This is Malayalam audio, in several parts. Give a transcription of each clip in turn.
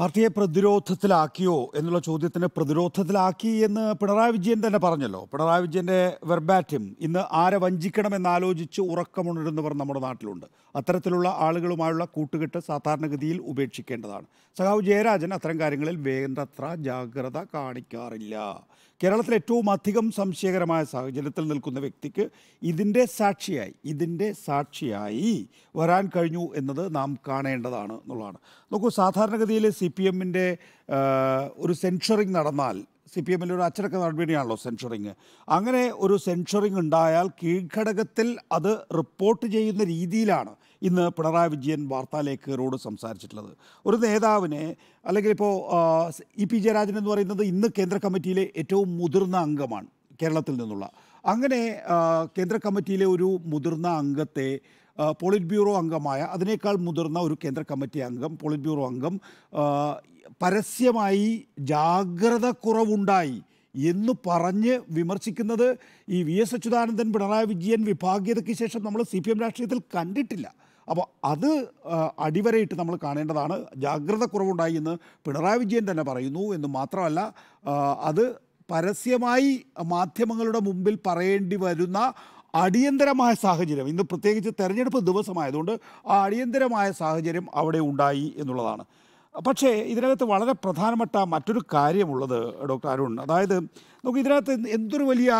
പാർട്ടിയെ പ്രതിരോധത്തിലാക്കിയോ എന്നുള്ള ചോദ്യത്തിന് പ്രതിരോധത്തിലാക്കി എന്ന് പിണറായി വിജയൻ തന്നെ പറഞ്ഞല്ലോ പിണറായി വിജയൻ്റെ വെർബാറ്റും ഇന്ന് ആരെ വഞ്ചിക്കണമെന്നാലോചിച്ച് ഉറക്കമുണരുന്നവർ നമ്മുടെ നാട്ടിലുണ്ട് അത്തരത്തിലുള്ള ആളുകളുമായുള്ള കൂട്ടുകെട്ട് സാധാരണഗതിയിൽ ഉപേക്ഷിക്കേണ്ടതാണ് സഖാവ് ജയരാജൻ അത്തരം കാര്യങ്ങളിൽ വേണ്ടത്ര ജാഗ്രത കാണിക്കാറില്ല കേരളത്തിൽ ഏറ്റവും അധികം സംശയകരമായ സാഹചര്യത്തിൽ നിൽക്കുന്ന വ്യക്തിക്ക് ഇതിൻ്റെ സാക്ഷിയായി ഇതിൻ്റെ സാക്ഷിയായി വരാൻ കഴിഞ്ഞു എന്നത് നാം കാണേണ്ടതാണ് എന്നുള്ളതാണ് നോക്കൂ സാധാരണഗതിയിൽ സി പി എമ്മിൻ്റെ ഒരു സെൻഷറിങ് നടന്നാൽ സി പി എമ്മിൻ്റെ ഒരു അച്ചടക്ക നടപടിയാണല്ലോ സെൻഷറിങ് അങ്ങനെ ഒരു സെൻഷറിങ് ഉണ്ടായാൽ കീഴ്ഘടകത്തിൽ അത് റിപ്പോർട്ട് ചെയ്യുന്ന രീതിയിലാണ് ഇന്ന് പിണറായി വിജയൻ വാർത്താലേഖകരോട് സംസാരിച്ചിട്ടുള്ളത് ഒരു നേതാവിനെ അല്ലെങ്കിൽ ഇപ്പോൾ ഇ പി ജയരാജൻ എന്ന് പറയുന്നത് ഇന്ന് കേന്ദ്ര കമ്മിറ്റിയിലെ ഏറ്റവും മുതിർന്ന അംഗമാണ് കേരളത്തിൽ നിന്നുള്ള അങ്ങനെ കേന്ദ്ര കമ്മിറ്റിയിലെ ഒരു മുതിർന്ന അംഗത്തെ പോളിറ്റ് ബ്യൂറോ അംഗമായ അതിനേക്കാൾ മുതിർന്ന ഒരു കേന്ദ്ര കമ്മിറ്റി അംഗം പോളിറ്റ് ബ്യൂറോ അംഗം പരസ്യമായി ജാഗ്രത കുറവുണ്ടായി എന്ന് പറഞ്ഞ് വിമർശിക്കുന്നത് ഈ വി എസ് അച്യുതാനന്ദൻ പിണറായി വിജയൻ വിഭാഗീയതയ്ക്ക് ശേഷം നമ്മൾ സി പി എം രാഷ്ട്രീയത്തിൽ കണ്ടിട്ടില്ല അപ്പോൾ അത് അടിവരയിട്ട് നമ്മൾ കാണേണ്ടതാണ് ജാഗ്രത കുറവുണ്ടായി എന്ന് പിണറായി വിജയൻ തന്നെ പറയുന്നു എന്ന് മാത്രമല്ല അത് പരസ്യമായി മാധ്യമങ്ങളുടെ മുമ്പിൽ പറയേണ്ടി വരുന്ന അടിയന്തരമായ സാഹചര്യം ഇന്ന് പ്രത്യേകിച്ച് തെരഞ്ഞെടുപ്പ് ദിവസമായതുകൊണ്ട് ആ അടിയന്തരമായ സാഹചര്യം അവിടെ ഉണ്ടായി എന്നുള്ളതാണ് പക്ഷേ ഇതിനകത്ത് വളരെ പ്രധാനപ്പെട്ട മറ്റൊരു കാര്യമുള്ളത് ഡോക്ടർ അരുൺ അതായത് നമുക്ക് ഇതിനകത്ത് എന്തൊരു വലിയ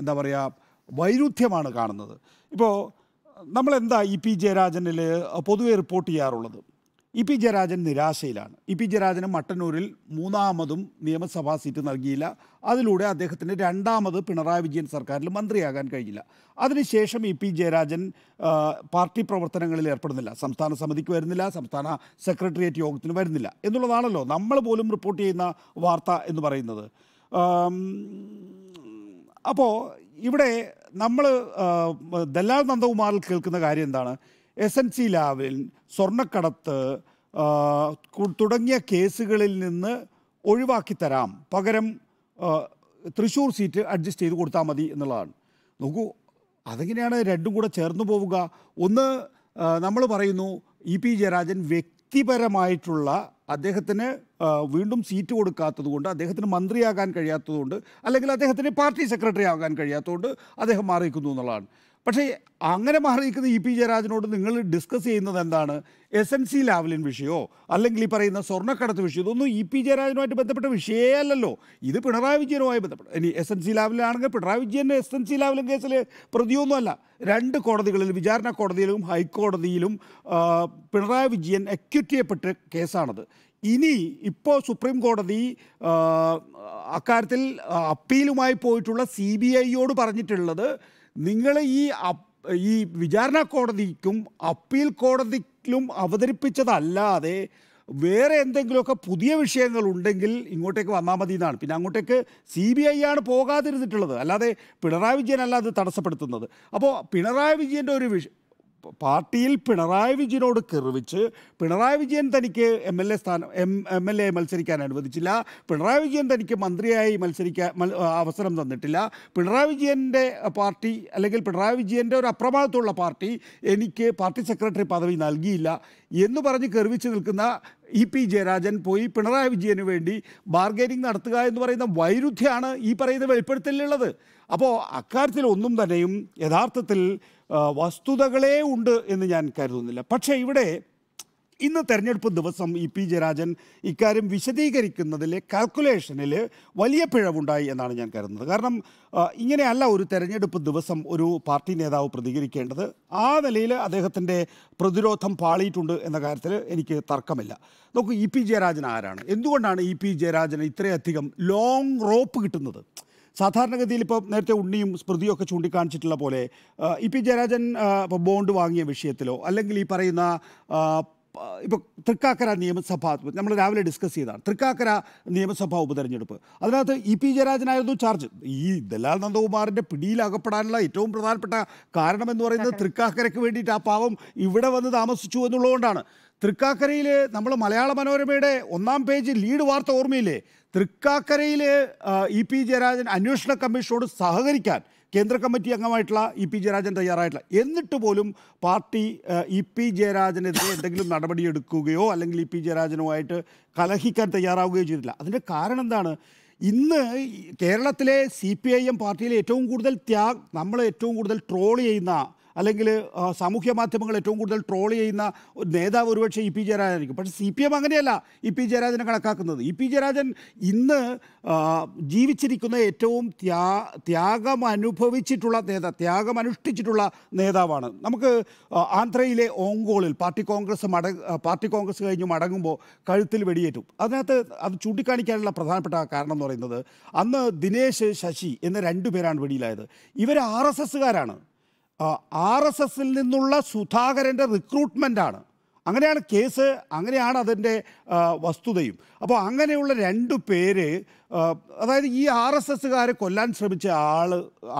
എന്താ പറയുക വൈരുദ്ധ്യമാണ് കാണുന്നത് ഇപ്പോൾ നമ്മളെന്താ ഇ പി ജയരാജനിൽ പൊതുവെ റിപ്പോർട്ട് ചെയ്യാറുള്ളത് ഇ പി ജയരാജൻ നിരാശയിലാണ് ഇ പി ജയരാജന് മട്ടന്നൂരിൽ മൂന്നാമതും നിയമസഭാ സീറ്റ് നൽകിയില്ല അതിലൂടെ അദ്ദേഹത്തിന് രണ്ടാമത് പിണറായി വിജയൻ സർക്കാരിൽ മന്ത്രിയാകാൻ കഴിഞ്ഞില്ല അതിനുശേഷം ഇ പി ജയരാജൻ പാർട്ടി പ്രവർത്തനങ്ങളിൽ ഏർപ്പെടുന്നില്ല സംസ്ഥാന സമിതിക്ക് വരുന്നില്ല സംസ്ഥാന സെക്രട്ടേറിയറ്റ് യോഗത്തിന് വരുന്നില്ല എന്നുള്ളതാണല്ലോ നമ്മൾ പോലും റിപ്പോർട്ട് ചെയ്യുന്ന വാർത്ത എന്ന് പറയുന്നത് അപ്പോൾ ഇവിടെ നമ്മൾ ദല്ലാൽ നന്ദകുമാറിൽ കേൾക്കുന്ന കാര്യം എന്താണ് എസ് എൻ സി ലാവിൽ സ്വർണ്ണക്കടത്ത് തുടങ്ങിയ കേസുകളിൽ നിന്ന് ഒഴിവാക്കി തരാം പകരം തൃശ്ശൂർ സീറ്റ് അഡ്ജസ്റ്റ് ചെയ്ത് കൊടുത്താൽ മതി എന്നുള്ളതാണ് നോക്കൂ അതെങ്ങനെയാണ് രണ്ടും കൂടെ ചേർന്നു പോവുക ഒന്ന് നമ്മൾ പറയുന്നു ഇ പി ജയരാജൻ വ്യക്തിപരമായിട്ടുള്ള അദ്ദേഹത്തിന് വീണ്ടും സീറ്റ് കൊടുക്കാത്തതുകൊണ്ട് അദ്ദേഹത്തിന് മന്ത്രിയാകാൻ കഴിയാത്തതുകൊണ്ട് അല്ലെങ്കിൽ അദ്ദേഹത്തിന് പാർട്ടി സെക്രട്ടറി ആകാൻ കഴിയാത്തതുകൊണ്ട് അദ്ദേഹം മാറിയിരിക്കുന്നു എന്നുള്ളതാണ് പക്ഷേ അങ്ങനെ മാറിയിരിക്കുന്ന ഇ പി ജയരാജനോട് നിങ്ങൾ ഡിസ്കസ് ചെയ്യുന്നത് എന്താണ് എസ് എൻ സി ലാവലിൻ വിഷയമോ അല്ലെങ്കിൽ ഈ പറയുന്ന സ്വർണ്ണക്കടത്ത് വിഷയം ഇതൊന്നും ഇ പി ജയരാജനുമായിട്ട് ബന്ധപ്പെട്ട വിഷയമേ അല്ലല്ലോ ഇത് പിണറായി വിജയനുമായി ബന്ധപ്പെട്ട ഇനി എസ് എൻ സി ലാവലിലാണെങ്കിൽ പിണറായി വിജയൻ്റെ എസ് എൻ സി ലാവലിൻ കേസിൽ പ്രതിയൊന്നുമല്ല രണ്ട് കോടതികളിൽ വിചാരണ കോടതിയിലും ഹൈക്കോടതിയിലും പിണറായി വിജയൻ അക്യൂറ്റ് ചെയ്യപ്പെട്ട കേസാണത് ഇനി ഇപ്പോൾ സുപ്രീം കോടതി അക്കാര്യത്തിൽ അപ്പീലുമായി പോയിട്ടുള്ള സി ബി ഐയോട് പറഞ്ഞിട്ടുള്ളത് നിങ്ങളെ ഈ ഈ വിചാരണ കോടതിക്കും അപ്പീൽ കോടതിക്കും അവതരിപ്പിച്ചതല്ലാതെ വേറെ എന്തെങ്കിലുമൊക്കെ പുതിയ വിഷയങ്ങൾ ഉണ്ടെങ്കിൽ ഇങ്ങോട്ടേക്ക് വന്നാൽ മതി എന്നാണ് പിന്നെ അങ്ങോട്ടേക്ക് സി ബി ഐ ആണ് പോകാതിരുന്നിട്ടുള്ളത് അല്ലാതെ പിണറായി വിജയനല്ല അത് തടസ്സപ്പെടുത്തുന്നത് അപ്പോൾ പിണറായി വിജയൻ്റെ ഒരു പാർട്ടിയിൽ പിണറായി വിജയനോട് കെറിവിച്ച് പിണറായി വിജയൻ തനിക്ക് എം എൽ എ സ്ഥാനം എം എം എൽ എ മത്സരിക്കാൻ അനുവദിച്ചില്ല പിണറായി വിജയൻ തനിക്ക് മന്ത്രിയായി മത്സരിക്കാൻ അവസരം തന്നിട്ടില്ല പിണറായി വിജയൻ്റെ പാർട്ടി അല്ലെങ്കിൽ പിണറായി വിജയൻ്റെ ഒരു അപ്രമാദത്തുള്ള പാർട്ടി എനിക്ക് പാർട്ടി സെക്രട്ടറി പദവി നൽകിയില്ല എന്ന് പറഞ്ഞ് കെറിവിച്ച് നിൽക്കുന്ന ഇ പി ജയരാജൻ പോയി പിണറായി വിജയന് വേണ്ടി ബാർഗൈനിങ് നടത്തുക എന്ന് പറയുന്ന വൈരുദ്ധ്യമാണ് ഈ പറയുന്ന വെളിപ്പെടുത്തലുള്ളത് അപ്പോൾ അക്കാര്യത്തിൽ ഒന്നും തന്നെയും യഥാർത്ഥത്തിൽ വസ്തുതകളേ ഉണ്ട് എന്ന് ഞാൻ കരുതുന്നില്ല പക്ഷേ ഇവിടെ ഇന്ന് തെരഞ്ഞെടുപ്പ് ദിവസം ഇ പി ജയരാജൻ ഇക്കാര്യം വിശദീകരിക്കുന്നതിൽ കാൽക്കുലേഷനിൽ വലിയ പിഴവുണ്ടായി എന്നാണ് ഞാൻ കരുതുന്നത് കാരണം ഇങ്ങനെയല്ല ഒരു തെരഞ്ഞെടുപ്പ് ദിവസം ഒരു പാർട്ടി നേതാവ് പ്രതികരിക്കേണ്ടത് ആ നിലയിൽ അദ്ദേഹത്തിൻ്റെ പ്രതിരോധം പാളിയിട്ടുണ്ട് എന്ന കാര്യത്തിൽ എനിക്ക് തർക്കമില്ല നോക്കൂ ഇ പി ജയരാജൻ ആരാണ് എന്തുകൊണ്ടാണ് ഇ പി ജയരാജന് ഇത്രയധികം ലോങ് റോപ്പ് കിട്ടുന്നത് സാധാരണഗതിയിൽ ഇപ്പോൾ നേരത്തെ ഉണ്ണിയും സ്മൃതിയൊക്കെ ചൂണ്ടിക്കാണിച്ചിട്ടുള്ള പോലെ ഇ പി ജയരാജൻ ബോണ്ട് വാങ്ങിയ വിഷയത്തിലോ അല്ലെങ്കിൽ ഈ പറയുന്ന ഇപ്പോൾ തൃക്കാക്കര നിയമസഭാ നമ്മൾ രാവിലെ ഡിസ്കസ് ചെയ്തതാണ് തൃക്കാക്കര നിയമസഭാ ഉപതെരഞ്ഞെടുപ്പ് അതിനകത്ത് ഇ പി ജയരാജനായിരുന്നു ചാർജ് ഈ ദലാൽ നന്ദകുമാറിൻ്റെ പിടിയിലകപ്പെടാനുള്ള ഏറ്റവും പ്രധാനപ്പെട്ട കാരണം എന്ന് പറയുന്നത് തൃക്കാക്കരയ്ക്ക് വേണ്ടിയിട്ട് ആ പാവം ഇവിടെ വന്ന് താമസിച്ചു എന്നുള്ളതുകൊണ്ടാണ് തൃക്കാക്കരയിൽ നമ്മൾ മലയാള മനോരമയുടെ ഒന്നാം പേജ് ലീഡ് വാർത്ത ഓർമ്മയില്ലേ തൃക്കാക്കരയിൽ ഇ പി ജയരാജൻ അന്വേഷണ കമ്മീഷനോട് സഹകരിക്കാൻ കേന്ദ്ര കമ്മിറ്റി അംഗമായിട്ടുള്ള ഇ പി ജയരാജൻ തയ്യാറായിട്ടില്ല എന്നിട്ട് പോലും പാർട്ടി ഇ പി ജയരാജനെതിരെ എന്തെങ്കിലും നടപടിയെടുക്കുകയോ അല്ലെങ്കിൽ ഇ പി ജയരാജനുമായിട്ട് കലഹിക്കാൻ തയ്യാറാവുകയോ ചെയ്തിട്ടില്ല അതിൻ്റെ കാരണം എന്താണ് ഇന്ന് കേരളത്തിലെ സി പി ഐ എം പാർട്ടിയിലെ ഏറ്റവും കൂടുതൽ ത്യാഗ് നമ്മൾ ഏറ്റവും കൂടുതൽ ട്രോൾ ചെയ്യുന്ന അല്ലെങ്കിൽ സാമൂഹ്യ മാധ്യമങ്ങൾ ഏറ്റവും കൂടുതൽ ട്രോൾ ചെയ്യുന്ന നേതാവ് ഒരുപക്ഷെ ഇ പി ജയരാജനായിരിക്കും പക്ഷേ സി പി എം അങ്ങനെയല്ല ഇ പി ജയരാജനെ കണക്കാക്കുന്നത് ഇ പി ജയരാജൻ ഇന്ന് ജീവിച്ചിരിക്കുന്ന ഏറ്റവും ത്യാ ത്യാഗം അനുഭവിച്ചിട്ടുള്ള നേതാ ത്യാഗം അനുഷ്ഠിച്ചിട്ടുള്ള നേതാവാണ് നമുക്ക് ആന്ധ്രയിലെ ഓങ്കോളിൽ പാർട്ടി കോൺഗ്രസ് മട പാർട്ടി കോൺഗ്രസ് കഴിഞ്ഞ് മടങ്ങുമ്പോൾ കഴുത്തിൽ വെടിയേറ്റും അതിനകത്ത് അത് ചൂണ്ടിക്കാണിക്കാനുള്ള പ്രധാനപ്പെട്ട കാരണം എന്ന് പറയുന്നത് അന്ന് ദിനേശ് ശശി എന്ന രണ്ടുപേരാണ് വെടിയിലായത് ഇവർ ആർ എസ് എസ്സുകാരാണ് ആർ എസ് എസിൽ നിന്നുള്ള സുധാകരൻ്റെ റിക്രൂട്ട്മെൻറ്റാണ് അങ്ങനെയാണ് കേസ് അങ്ങനെയാണ് അതിൻ്റെ വസ്തുതയും അപ്പോൾ അങ്ങനെയുള്ള രണ്ട് പേര് അതായത് ഈ ആർ എസ് എസ്സുകാരെ കൊല്ലാൻ ശ്രമിച്ച ആൾ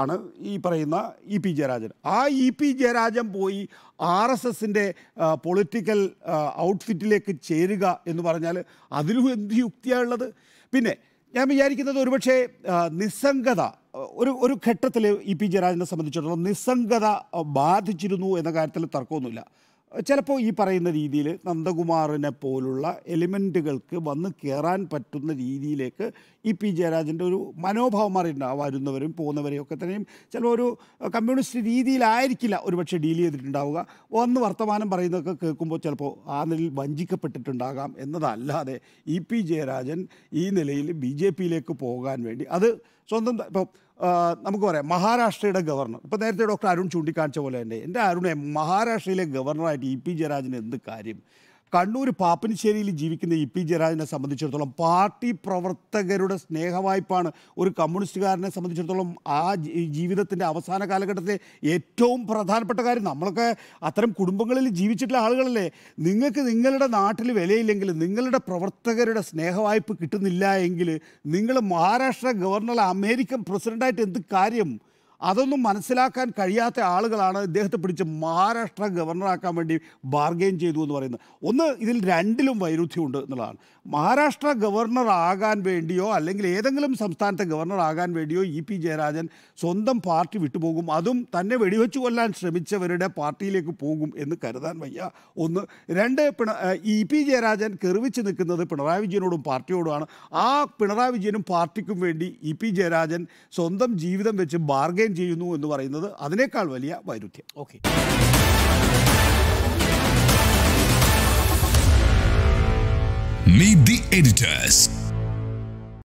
ആണ് ഈ പറയുന്ന ഇ പി ജയരാജൻ ആ ഇ പി ജയരാജൻ പോയി ആർ എസ് എസിൻ്റെ പൊളിറ്റിക്കൽ ഔട്ട്ഫിറ്റിലേക്ക് ചേരുക എന്ന് പറഞ്ഞാൽ അതിലും എന്ത് യുക്തിയാണുള്ളത് പിന്നെ ഞാൻ വിചാരിക്കുന്നത് ഒരുപക്ഷെ നിസ്സംഗത ഒരു ഒരു ഘട്ടത്തിൽ ഇ പി ജയരാജനെ സംബന്ധിച്ചിടത്തോളം നിസ്സംഗത ബാധിച്ചിരുന്നു എന്ന കാര്യത്തിൽ തർക്കമൊന്നുമില്ല ചിലപ്പോൾ ഈ പറയുന്ന രീതിയിൽ നന്ദകുമാറിനെ പോലുള്ള എലിമെൻറ്റുകൾക്ക് വന്ന് കയറാൻ പറ്റുന്ന രീതിയിലേക്ക് ഇ പി ജയരാജൻ്റെ ഒരു മനോഭാവം മാറിയിട്ടുണ്ട് വരുന്നവരും പോകുന്നവരെയും ഒക്കെ തന്നെയും ചിലപ്പോൾ ഒരു കമ്മ്യൂണിസ്റ്റ് രീതിയിലായിരിക്കില്ല ഒരുപക്ഷെ ഡീൽ ചെയ്തിട്ടുണ്ടാവുക വന്ന് വർത്തമാനം പറയുന്നതൊക്കെ കേൾക്കുമ്പോൾ ചിലപ്പോൾ ആ നിലയിൽ വഞ്ചിക്കപ്പെട്ടിട്ടുണ്ടാകാം എന്നതല്ലാതെ ഇ പി ജയരാജൻ ഈ നിലയിൽ ബി ജെ പിയിലേക്ക് പോകാൻ വേണ്ടി അത് സ്വന്തം ഇപ്പോൾ നമുക്ക് പറയാം മഹാരാഷ്ട്രയുടെ ഗവർണർ ഇപ്പോൾ നേരത്തെ ഡോക്ടർ അരുൺ ചൂണ്ടിക്കാണിച്ച പോലെ തന്നെ എൻ്റെ അരുണെ മഹാരാഷ്ട്രയിലെ ഗവർണറായിട്ട് ഇ പി ജയരാജിന് എന്ത് കാര്യം കണ്ണൂർ പാപ്പനിശ്ശേരിയിൽ ജീവിക്കുന്ന ഇ പി ജയരാജനെ സംബന്ധിച്ചിടത്തോളം പാർട്ടി പ്രവർത്തകരുടെ സ്നേഹവായ്പാണ് ഒരു കമ്മ്യൂണിസ്റ്റുകാരനെ സംബന്ധിച്ചിടത്തോളം ആ ജീവിതത്തിൻ്റെ അവസാന കാലഘട്ടത്തിലെ ഏറ്റവും പ്രധാനപ്പെട്ട കാര്യം നമ്മളൊക്കെ അത്തരം കുടുംബങ്ങളിൽ ജീവിച്ചിട്ടുള്ള ആളുകളല്ലേ നിങ്ങൾക്ക് നിങ്ങളുടെ നാട്ടിൽ വിലയില്ലെങ്കിൽ നിങ്ങളുടെ പ്രവർത്തകരുടെ സ്നേഹവായ്പ കിട്ടുന്നില്ല എങ്കിൽ നിങ്ങൾ മഹാരാഷ്ട്ര ഗവർണർ അമേരിക്കൻ പ്രസിഡൻ്റായിട്ട് എന്ത് കാര്യം അതൊന്നും മനസ്സിലാക്കാൻ കഴിയാത്ത ആളുകളാണ് ഇദ്ദേഹത്തെ പിടിച്ച് മഹാരാഷ്ട്ര ഗവർണറാക്കാൻ വേണ്ടി ബാർഗെയിൻ ചെയ്തു എന്ന് പറയുന്നത് ഒന്ന് ഇതിൽ രണ്ടിലും വൈരുദ്ധ്യമുണ്ട് എന്നുള്ളതാണ് മഹാരാഷ്ട്ര ഗവർണർ ആകാൻ വേണ്ടിയോ അല്ലെങ്കിൽ ഏതെങ്കിലും സംസ്ഥാനത്തെ ഗവർണർ ആകാൻ വേണ്ടിയോ ഇ പി ജയരാജൻ സ്വന്തം പാർട്ടി വിട്ടുപോകും അതും തന്നെ വെടിവെച്ചു കൊല്ലാൻ ശ്രമിച്ചവരുടെ പാർട്ടിയിലേക്ക് പോകും എന്ന് കരുതാൻ വയ്യ ഒന്ന് രണ്ട് പിണ ഇ പി ജയരാജൻ കെറിവിച്ച് നിൽക്കുന്നത് പിണറായി വിജയനോടും പാർട്ടിയോടുമാണ് ആ പിണറായി വിജയനും പാർട്ടിക്കും വേണ്ടി ഇ പി ജയരാജൻ സ്വന്തം ജീവിതം വെച്ച് ബാർഗെയിൻ ചെയ്യുന്നു എന്ന് പറയുന്നത് അതിനേക്കാൾ വലിയ വൈരുദ്ധ്യം ഓക്കെ the editors.